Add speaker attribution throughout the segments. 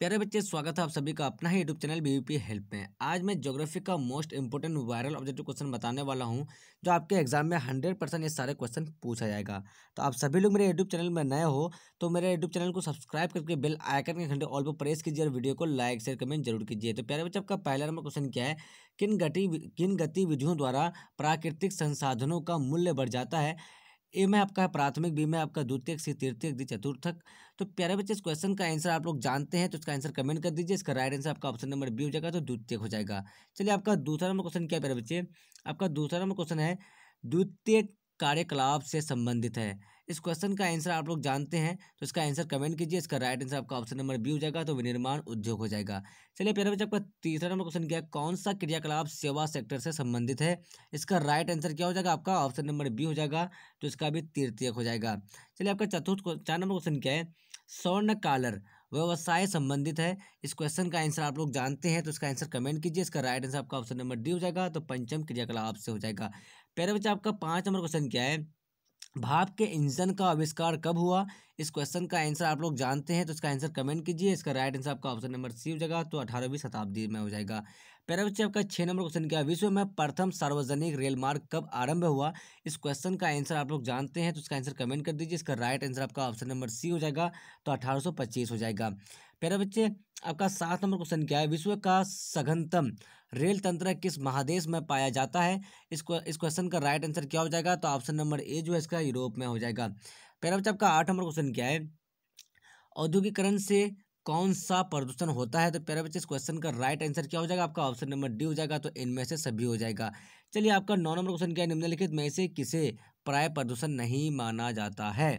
Speaker 1: प्यारे बच्चे स्वागत है आप सभी का अपना ही यूट्यूब चैनल बीवीपी हेल्प में आज मैं ज्योग्राफी का most important viral objective question बताने वाला हूं जो आपके एग्जाम में हंड्रेड परसेंट ये सारे क्वेश्चन पूछा जाएगा तो आप सभी लोग मेरे यूट्यूब चैनल में नए हो तो मेरे यूट्यूब चैनल को सब्सक्राइब करके बिल आयकर के घंटे ऑल पर प्रेस कीजिए और वीडियो को लाइक शेयर कमेंट जरूर कीजिए तो प्यारे बच्चे आपका पहला नंबर क्वेश्चन क्या है किन गति किन गतिविधियों द्वारा प्राकृतिक संसाधनों का मूल्य बढ़ जाता है ए में आपका है प्राथमिक बी में आपका द्वितीय सी तृतीय दी चतुर्थक तो प्यारे बच्चे इस क्वेश्चन का आंसर आप लोग जानते हैं तो इसका आंसर कमेंट कर दीजिए इसका राइट आंसर आपका ऑप्शन नंबर बी हो जाएगा तो द्वितीय हो जाएगा चलिए आपका दूसरा नंबर क्वेश्चन क्या प्यारे बच्चे आपका दूसरा नंबर क्वेश्चन है द्वितीय कार्यकलाप से संबंधित है इस क्वेश्चन का आंसर आप लोग जानते हैं तो इसका आंसर कमेंट कीजिए इसका राइट आंसर आपका ऑप्शन नंबर बी हो जाएगा तो विनिर्माण उद्योग हो जाएगा चलिए पहले बच्चे आपका तीसरा नंबर क्वेश्चन क्या है कौन सा क्रियाकलाप सेवा सेक्टर से संबंधित है इसका राइट आंसर क्या हो जाएगा आपका ऑप्शन नंबर बी हो जाएगा तो इसका भी तृतीय हो जाएगा चलिए आपका चतुर्थ चार नंबर क्वेश्चन क्या है स्वर्ण कालर व्यवसाय संबंधित है इस क्वेश्चन का आंसर आप लोग जानते हैं तो इसका आंसर कमेंट कीजिए इसका राइट आंसर आपका ऑप्शन नंबर डी हो जाएगा तो पंचम क्रियाकलाप से हो जाएगा प्यारे बच्चे आपका पाँच नंबर क्वेश्चन क्या है भाप के इंजन का आविष्कार कब हुआ इस क्वेश्चन का आंसर आप लोग जानते हैं तो इसका आंसर कमेंट कीजिए इसका राइट आंसर आपका ऑप्शन नंबर सी हो जाएगा तो अठारहवीं शताब्दी में हो जाएगा पहला बच्चे आपका छः नंबर क्वेश्चन क्या विश्व में प्रथम सार्वजनिक रेल मार्ग कब आरंभ हुआ इस क्वेश्चन का आंसर आप लोग जानते हैं तो इसका आंसर कमेंट कर दीजिए इसका राइट आंसर आपका ऑप्शन नंबर सी हो जाएगा तो अठारह हो जाएगा पहला बच्चे आपका सात नंबर क्वेश्चन क्या है विश्व का सघनतम रेल तंत्र किस महादेश में पाया जाता है इसको इस क्वेश्चन का राइट आंसर क्या हो जाएगा तो ऑप्शन नंबर ए जो है इसका यूरोप में हो जाएगा बच्चा आपका आठ नंबर क्वेश्चन क्या है औद्योगिकरण से कौन सा प्रदूषण होता है तो प्यारे बच्चे इस क्वेश्चन का राइट आंसर क्या हो जाएगा आपका ऑप्शन नंबर डी हो जाएगा तो इनमें से सभी हो जाएगा चलिए आपका नौ नंबर क्वेश्चन क्या है निम्नलिखित में से किसे प्राय प्रदूषण नहीं माना जाता है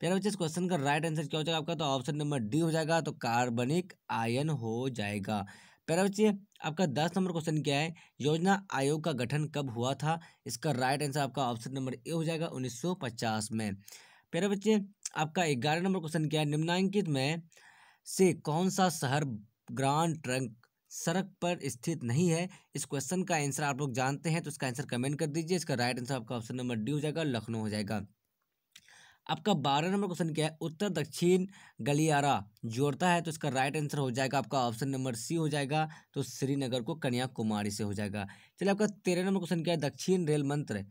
Speaker 1: प्यारे बच्चे इस क्वेश्चन का राइट आंसर क्या हो जाएगा आपका तो ऑप्शन नंबर डी हो जाएगा तो कार्बनिक आयन हो जाएगा पैरा बच्चे आपका दस नंबर क्वेश्चन क्या है योजना आयोग का गठन कब हुआ था इसका राइट आंसर आपका ऑप्शन नंबर ए हो जाएगा 1950 में पैरा बच्चे आपका ग्यारह नंबर क्वेश्चन क्या है निम्नांकित में से कौन सा शहर ग्रांड ट्रंक सड़क पर स्थित नहीं है इस क्वेश्चन का आंसर आप लोग जानते हैं तो इसका आंसर कमेंट कर दीजिए इसका राइट आंसर आपका ऑप्शन नंबर डी हो जाएगा लखनऊ हो जाएगा आपका बारह नंबर क्वेश्चन क्या है उत्तर दक्षिण गलियारा जोड़ता है तो इसका राइट आंसर हो जाएगा आपका ऑप्शन नंबर सी हो जाएगा तो श्रीनगर को कन्याकुमारी से हो जाएगा चलिए आपका तेरह नंबर क्वेश्चन क्या है दक्षिण रेल मंत्र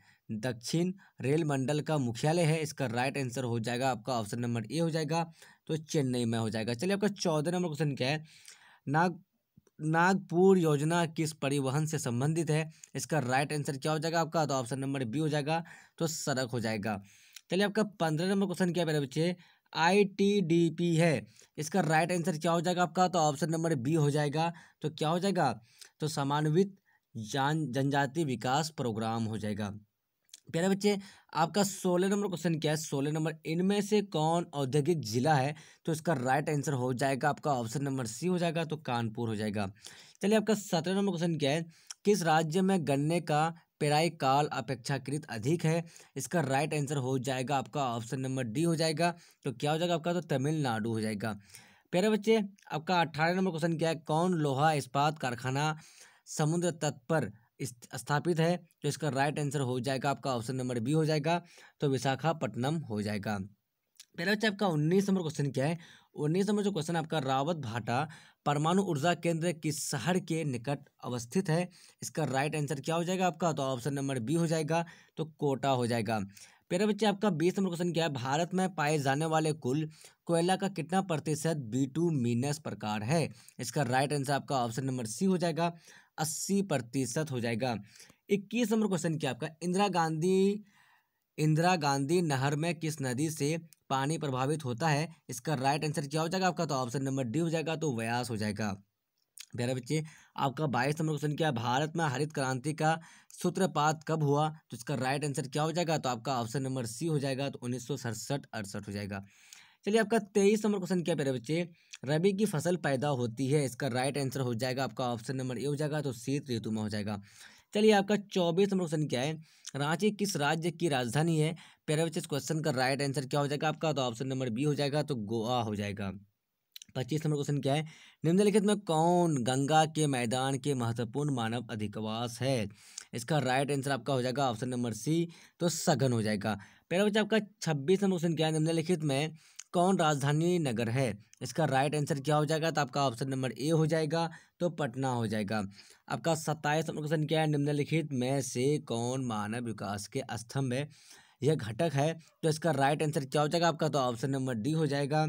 Speaker 1: दक्षिण रेल मंडल का मुख्यालय है इसका राइट आंसर हो जाएगा आपका ऑप्शन नंबर ए हो जाएगा तो चेन्नई में हो जाएगा चलिए आपका चौदह नंबर क्वेश्चन क्या है नाग नागपुर योजना किस परिवहन से संबंधित है इसका राइट आंसर क्या हो जाएगा आपका तो ऑप्शन नंबर बी हो जाएगा तो सड़क हो जाएगा चलिए आपका पंद्रह नंबर क्वेश्चन क्या मेरे बच्चे आई टी डी पी है इसका राइट आंसर क्या हो जाएगा आपका तो ऑप्शन नंबर बी हो जाएगा तो क्या हो जाएगा तो समान्वित जान जनजाति विकास प्रोग्राम हो जाएगा प्यारे बच्चे आपका सोलह नंबर क्वेश्चन क्या है सोलह नंबर इनमें से कौन औद्योगिक जिला है तो इसका राइट आंसर हो जाएगा आपका ऑप्शन नंबर सी हो जाएगा तो कानपुर हो जाएगा चलिए आपका सत्रह नंबर क्वेश्चन क्या है किस राज्य में गन्ने का पेराई काल अपेक्षाकृत अधिक है इसका राइट आंसर हो जाएगा आपका ऑप्शन नंबर डी हो जाएगा तो क्या हो जाएगा आपका तो तमिलनाडु हो जाएगा प्यारे बच्चे आपका अट्ठारह नंबर क्वेश्चन क्या है कौन लोहा इस्पात कारखाना समुद्र तट पर स्थापित है तो इसका राइट आंसर हो जाएगा आपका ऑप्शन नंबर बी हो जाएगा तो विशाखापट्टनम हो जाएगा पहला बच्चा आपका उन्नीस नंबर क्वेश्चन क्या है उन्नीस नंबर जो क्वेश्चन आपका रावत भाटा परमाणु ऊर्जा केंद्र किस शहर के निकट अवस्थित है इसका राइट आंसर क्या हो जाएगा आपका तो ऑप्शन नंबर बी हो जाएगा तो कोटा हो जाएगा प्यारे बच्चे आपका बीस नंबर क्वेश्चन क्या है भारत में पाए जाने वाले कुल कोयला का कितना प्रतिशत बी टू मीनस प्रकार है इसका राइट आंसर आपका ऑप्शन नंबर सी हो जाएगा अस्सी प्रतिशत हो जाएगा इक्कीस नंबर क्वेश्चन क्या आपका इंदिरा गांधी इंदिरा गांधी नहर में किस नदी से पानी प्रभावित होता है इसका राइट आंसर क्या हो जाएगा आपका तो ऑप्शन नंबर डी हो जाएगा तो व्यास हो जाएगा प्यारे बच्चे आपका बाईस नंबर क्वेश्चन क्या भारत में हरित क्रांति का सूत्रपात कब हुआ तो इसका राइट आंसर क्या हो जाएगा तो आपका ऑप्शन नंबर सी हो जाएगा तो उन्नीस सौ अड़सठ हो जाएगा चलिए आपका तेईस नंबर क्वेश्चन क्या प्यारे बच्चे रबी की फसल पैदा होती है इसका राइट आंसर हो जाएगा आपका ऑप्शन नंबर ए हो जाएगा तो शीत ऋतु में हो जाएगा चलिए आपका चौबीस नंबर क्वेश्चन क्या है रांची किस राज्य की राजधानी है पैराविचिस क्वेश्चन का राइट आंसर क्या हो जाएगा आपका तो ऑप्शन नंबर बी हो जाएगा तो गोवा हो जाएगा पच्चीस नंबर क्वेश्चन क्या है निम्नलिखित में कौन गंगा के मैदान के महत्वपूर्ण मानव अधिकवास है इसका राइट आंसर आपका हो जाएगा ऑप्शन नंबर सी तो सघन हो जाएगा पहला बच्चा आपका छब्बीस नंबर क्वेश्चन क्या है निम्नलिखित में कौन राजधानी नगर है इसका राइट आंसर क्या हो जाएगा तो आपका ऑप्शन नंबर ए हो जाएगा तो पटना हो जाएगा आपका सत्ताईस नंबर क्वेश्चन क्या है निम्नलिखित में से कौन मानव विकास के स्तंभ है यह घटक है तो इसका राइट आंसर क्या हो जाएगा आपका तो ऑप्शन नंबर डी हो जाएगा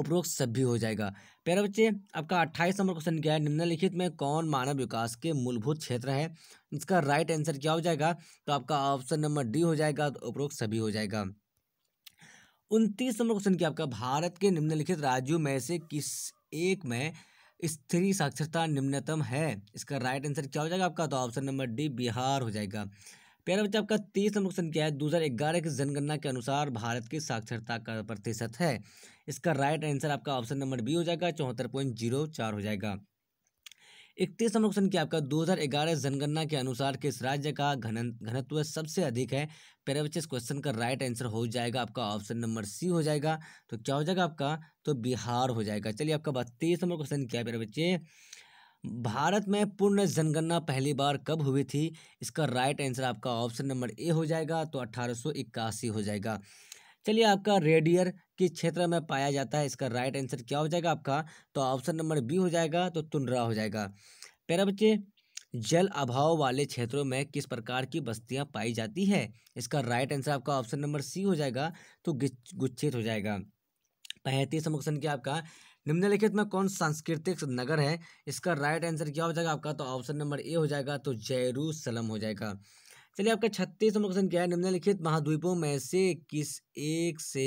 Speaker 1: उपरोक्त सभी हो जाएगा प्यारे बच्चे आपका अट्ठाईस नंबर क्वेश्चन क्या है निम्नलिखित में कौन मानव विकास के मूलभूत क्षेत्र है इसका राइट आंसर क्या हो जाएगा तो आपका ऑप्शन नंबर डी हो जाएगा तो उपरोक्त सभी हो जाएगा उनतीस नंबर क्वेश्चन किया आपका भारत के निम्नलिखित राज्यों में से किस एक में स्त्री साक्षरता निम्नतम है इसका राइट आंसर क्या हो जाएगा आपका तो ऑप्शन नंबर डी बिहार हो जाएगा प्यारा बच्चा आपका तीस नंबर क्वेश्चन क्या है दो हज़ार ग्यारह की जनगणना के अनुसार भारत की साक्षरता का प्रतिशत है इसका राइट आंसर आपका ऑप्शन नंबर बी हो जाएगा चौहत्तर पॉइंट जीरो चार हो जाएगा इकतीस नंबर क्वेश्चन क्या आपका 2011 जनगणना के अनुसार किस राज्य का घन घनत्व सबसे अधिक है पहले बच्चे इस क्वेश्चन का राइट आंसर हो जाएगा आपका ऑप्शन नंबर सी हो जाएगा तो क्या हो जाएगा आपका तो बिहार हो जाएगा चलिए आपका बत्तीस नंबर क्वेश्चन क्या है मेरे बच्चे भारत में पूर्ण जनगणना पहली बार कब हुई थी इसका राइट आंसर आपका ऑप्शन नंबर ए हो जाएगा तो अट्ठारह हो जाएगा चलिए आपका रेडियर किस क्षेत्र में पाया जाता है इसका राइट आंसर क्या हो जाएगा आपका तो ऑप्शन नंबर बी हो जाएगा तो तुंडरा हो जाएगा पहले बच्चे जल अभाव वाले क्षेत्रों में किस प्रकार की बस्तियां पाई जाती है इसका राइट आंसर आपका ऑप्शन नंबर सी हो जाएगा तो गुच्छित हो जाएगा पैंतीस क्वेश्चन क्या आपका निम्नलिखित में कौन सांस्कृतिक नगर है इसका राइट आंसर क्या हो जाएगा आपका तो ऑप्शन नंबर ए हो जाएगा तो जयरूसलम हो जाएगा चलिए आपका छत्तीस नंबर क्वेश्चन क्या है निम्नलिखित महाद्वीपों में से किस एक से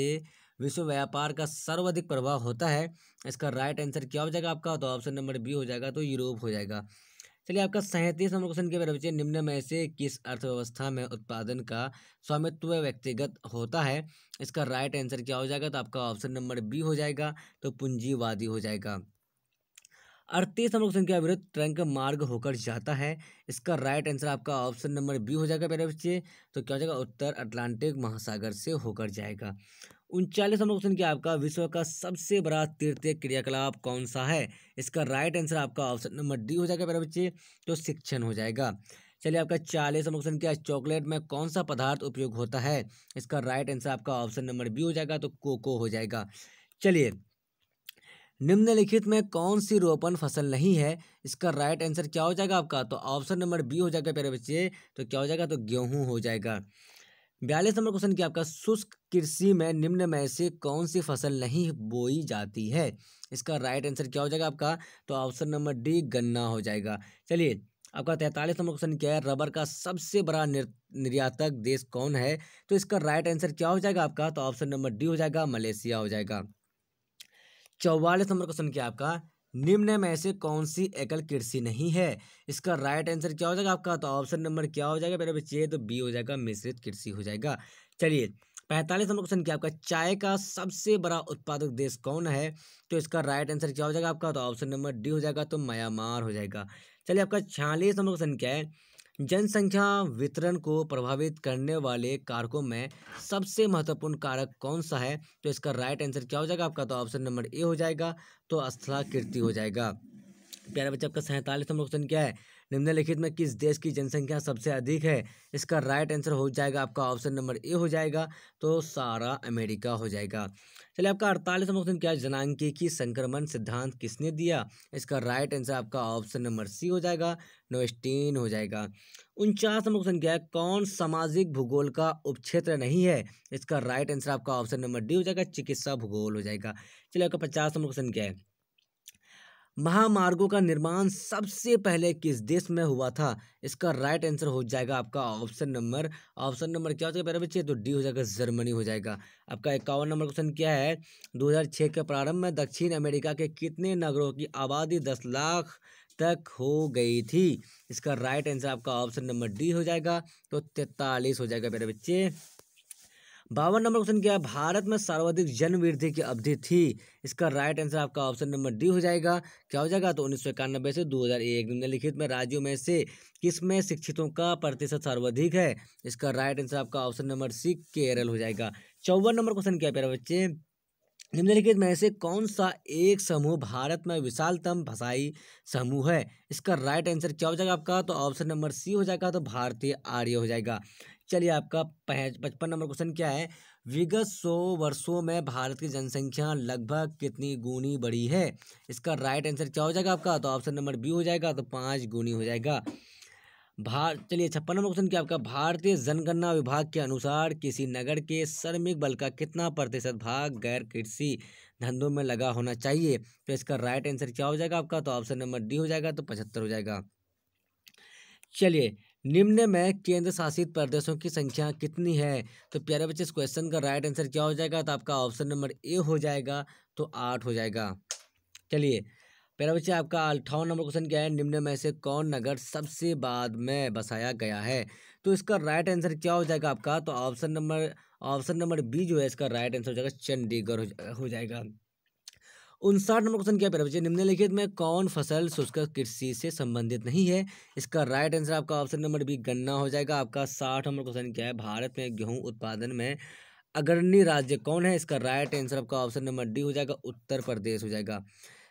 Speaker 1: विश्व व्यापार का सर्वाधिक प्रभाव होता है इसका राइट आंसर क्या हो जाएगा आपका तो ऑप्शन नंबर बी हो जाएगा तो यूरोप हो जाएगा चलिए आपका सैंतीस नंबर क्वेश्चन के बारे में निम्न में से किस अर्थव्यवस्था में उत्पादन का स्वामित्व व्यक्तिगत होता है इसका राइट आंसर क्या हो जाएगा तो आपका ऑप्शन नंबर बी हो जाएगा तो पूंजीवादी हो जाएगा अड़तीस नंबर क्वेश्चन क्या विरुद्ध ट्रंक मार्ग होकर जाता है इसका राइट आंसर आपका ऑप्शन नंबर बी हो जाएगा पहले बच्चे तो क्या हो जाएगा उत्तर अटलांटिक महासागर से होकर जाएगा उनचालीस नंबर क्वेश्चन क्या आपका विश्व का सबसे बड़ा तीर्थ क्रियाकलाप कौन सा है इसका राइट आंसर आपका ऑप्शन नंबर डी हो जाएगा पहले बच्चे तो शिक्षण हो जाएगा चलिए आपका चालीस नंबर क्वेश्चन क्या चॉकलेट में कौन सा पदार्थ उपयोग होता है इसका राइट आंसर आपका ऑप्शन नंबर बी हो जाएगा तो कोको हो जाएगा चलिए निम्नलिखित में कौन सी रोपण फसल नहीं है इसका राइट आंसर क्या हो जाएगा आपका तो ऑप्शन नंबर बी हो जाएगा प्यारे बच्चे तो क्या हो जाएगा तो गेहूं हो जाएगा बयालीस नंबर क्वेश्चन क्या आपका शुष्क कृषि में निम्न में से कौन सी फसल नहीं बोई जाती है इसका राइट आंसर क्या हो जाएगा आपका तो ऑप्शन नंबर डी गन्ना हो जाएगा चलिए आपका तैंतालीस नंबर क्वेश्चन क्या है रबर का सबसे बड़ा निर्यातक देश कौन है तो इसका राइट आंसर क्या हो जाएगा आपका तो ऑप्शन नंबर डी हो जाएगा मलेशिया हो जाएगा चौवालीस नंबर क्वेश्चन क्या आपका निम्न में से कौन सी एकल कृषि नहीं है इसका राइट आंसर क्या हो जाएगा आपका तो ऑप्शन नंबर क्या हो जाएगा मेरे बच्चे तो बी हो जाएगा मिश्रित कृषि हो जाएगा चलिए पैंतालीस नंबर क्वेश्चन क्या आपका चाय का सबसे बड़ा उत्पादक देश कौन है तो इसका राइट आंसर क्या हो जाएगा आपका तो ऑप्शन नंबर डी हो जाएगा तो म्यांमार हो जाएगा चलिए आपका छियालीस नंबर क्वेश्चन क्या है जनसंख्या वितरण को प्रभावित करने वाले कारकों में सबसे महत्वपूर्ण कारक कौन सा है तो इसका राइट आंसर क्या हो जाएगा आपका तो ऑप्शन नंबर ए हो जाएगा तो स्थलाकृति हो जाएगा प्यारे बच्चे आपका सैंतालीस नंबर क्वेश्चन क्या है निम्नलिखित में किस देश की जनसंख्या सबसे अधिक है इसका राइट आंसर हो जाएगा आपका ऑप्शन नंबर ए हो जाएगा तो सारा अमेरिका हो जाएगा चलिए आपका नंबर क्वेश्चन क्या है की संक्रमण सिद्धांत किसने दिया इसका राइट आंसर आपका ऑप्शन नंबर सी हो जाएगा नोस्टीन हो जाएगा उनचास नंबर क्वेश्चन क्या है कौन सामाजिक भूगोल का उपक्षेत्र नहीं है इसका राइट आंसर आपका ऑप्शन नंबर डी हो जाएगा चिकित्सा भूगोल हो जाएगा चलिए आपका पचास नंबर क्वेश्चन क्या है महामार्गों का निर्माण सबसे पहले किस देश में हुआ था इसका राइट आंसर हो जाएगा आपका ऑप्शन नंबर ऑप्शन नंबर क्या हो जाएगा पहले बच्चे तो डी हो जाएगा जर्मनी हो जाएगा आपका इक्यावन नंबर क्वेश्चन क्या है 2006 के प्रारंभ में दक्षिण अमेरिका के कितने नगरों की आबादी दस लाख तक हो गई थी इसका राइट आंसर आपका ऑप्शन नंबर डी हो जाएगा तो तैतालीस हो जाएगा मेरे बच्चे बावन नंबर क्वेश्चन क्या है भारत में सर्वाधिक जनवृद्धि की अवधि थी इसका राइट आंसर आपका ऑप्शन नंबर डी हो जाएगा क्या हो जाएगा तो उन्नीस सौ इक्यानबे से दो हज़ार एक निम्नलिखित में राज्यों में से किस में शिक्षितों का प्रतिशत सर्वाधिक है इसका राइट आंसर आपका ऑप्शन नंबर सी केरल हो जाएगा चौवन नंबर क्वेश्चन क्या प्यारे बच्चे निम्नलिखित में से कौन सा एक समूह भारत में विशालतम भाषाई समूह है इसका राइट आंसर क्या हो जाएगा आपका तो ऑप्शन नंबर सी हो जाएगा तो भारतीय आर्य हो जाएगा चलिए आपका पचपन नंबर क्वेश्चन क्या है विगत सौ वर्षों में भारत की जनसंख्या लगभग कितनी गुनी बढ़ी है इसका राइट आंसर क्या हो जाएगा आपका तो ऑप्शन नंबर बी हो जाएगा तो पाँच गुनी हो जाएगा भार चलिए छप्पन नंबर क्वेश्चन क्या आपका भारतीय जनगणना विभाग के अनुसार किसी नगर के श्रमिक बल का कितना प्रतिशत भाग गैर कृषि धंधों में लगा होना चाहिए तो इसका राइट आंसर क्या हो जाएगा आपका तो ऑप्शन नंबर डी हो जाएगा तो पचहत्तर हो जाएगा चलिए निम्न में केंद्र शासित प्रदेशों की संख्या कितनी है तो प्यारे बच्चे इस क्वेश्चन का राइट आंसर क्या हो जाएगा तो आपका ऑप्शन नंबर ए हो जाएगा तो आठ हो जाएगा चलिए प्यारे बच्चे आपका अट्ठावन नंबर क्वेश्चन क्या है निम्न में से कौन नगर सबसे बाद में बसाया गया है तो इसका राइट आंसर क्या हो जाएगा आपका तो option number option number B जो है इसका राइट आंसर हो जाएगा चंडीगढ़ हो जाएगा उनसाठ नंबर क्वेश्चन क्या प्यारे बच्चे निम्नलिखित में कौन फसल शुष्क कृषि से संबंधित नहीं है इसका राइट आंसर आपका ऑप्शन नंबर बी गन्ना हो जाएगा आपका साठ नंबर क्वेश्चन क्या है भारत में गेहूँ उत्पादन में अग्रणी राज्य कौन है इसका राइट आंसर आपका ऑप्शन नंबर डी हो जाएगा उत्तर प्रदेश हो जाएगा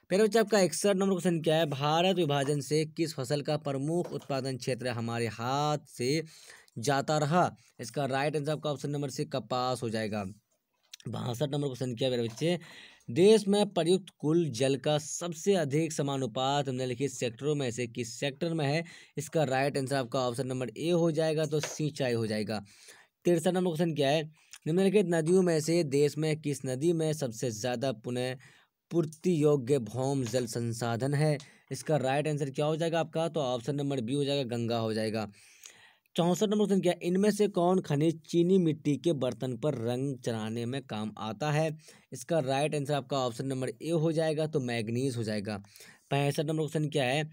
Speaker 1: पहले बच्चे आपका इकसठ नंबर क्वेश्चन क्या है भारत विभाजन से किस फसल का प्रमुख उत्पादन क्षेत्र हमारे हाथ से जाता रहा इसका राइट आंसर आपका ऑप्शन नंबर सी कपास हो जाएगा बासठ नंबर क्वेश्चन क्या है बच्चे देश में प्रयुक्त कुल जल का सबसे अधिक समानुपात निम्नलिखित सेक्टरों में से किस सेक्टर में है इसका राइट आंसर आपका ऑप्शन नंबर ए हो जाएगा तो सिंचाई हो जाएगा तिरसठ नंबर क्वेश्चन क्या है निम्नलिखित नदियों में से देश में किस नदी में सबसे ज़्यादा पुनः पूर्ति योग्य भौम जल संसाधन है इसका राइट आंसर क्या हो जाएगा आपका तो ऑप्शन नंबर बी हो जाएगा गंगा हो जाएगा चौंसठ नंबर क्वेश्चन क्या इनमें से कौन खनिज चीनी मिट्टी के बर्तन पर रंग चढ़ाने में काम आता है इसका राइट आंसर आपका ऑप्शन नंबर ए हो जाएगा तो मैग्नीज हो जाएगा पैंसठ नंबर क्वेश्चन क्या है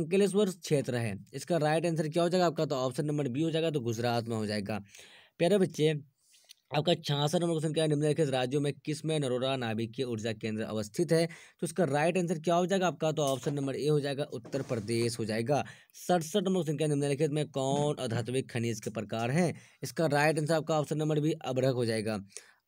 Speaker 1: अंकलेश्वर क्षेत्र है इसका राइट आंसर क्या हो जाएगा आपका तो ऑप्शन नंबर बी हो जाएगा तो गुजरात में हो जाएगा प्यारे बच्चे आपका छियासठ नंबर क्वेश्चन क्या है निम्नलिखित राज्यों में किस में नरोरा नाभिकीय ऊर्जा केंद्र अवस्थित है तो इसका राइट आंसर क्या हो जाएगा आपका तो ऑप्शन नंबर ए हो जाएगा उत्तर प्रदेश हो जाएगा सड़सठ नंबर क्वेश्चन क्या निम्नलिखित में कौन अधात्विक खनिज के प्रकार हैं इसका राइट आंसर आपका ऑप्शन नंबर बी अभ्रक हो जाएगा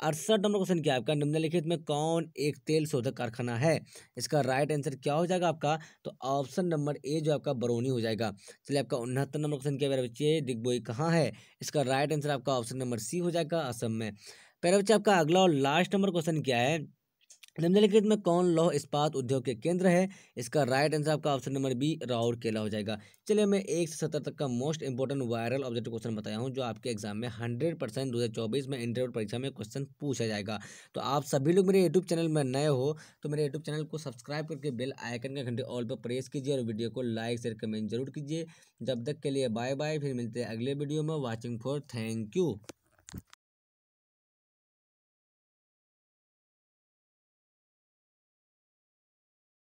Speaker 1: अड़सठ नंबर क्वेश्चन क्या है आपका निम्नलिखित में कौन एक तेल शोधक कारखाना है इसका राइट आंसर क्या हो जाएगा आपका तो ऑप्शन नंबर ए जो आपका बरौनी हो जाएगा चलिए आपका उनहत्तर नंबर क्वेश्चन क्या मेरा बच्चे डिगबोई कहाँ है इसका राइट आंसर आपका ऑप्शन नंबर सी हो जाएगा असम में पहले बच्चे आपका अगला और लास्ट नंबर क्वेश्चन क्या है निम्नलिखित में कौन लौह इस्पात उद्योग के केंद्र है इसका राइट आंसर आपका option number B Rourkela हो जाएगा चलिए मैं एक से सत्तर तक का most important viral objective question बताया हूँ जो आपके एग्जाम में हंड्रेड परसेंट दो में इंटरव्यू परीक्षा में क्वेश्चन पूछा जाएगा तो आप सभी लोग मेरे यूट्यूब चैनल में नए हो तो मेरे यूट्यूब चैनल को सब्सक्राइब करके बेल आइकन के घंटे ऑल पर प्रेस कीजिए और वीडियो को लाइक शेयर कमेंट जरूर कीजिए जब तक के लिए बाय बाय फिर मिलते हैं अगले वीडियो में वॉचिंग फॉर थैंक यू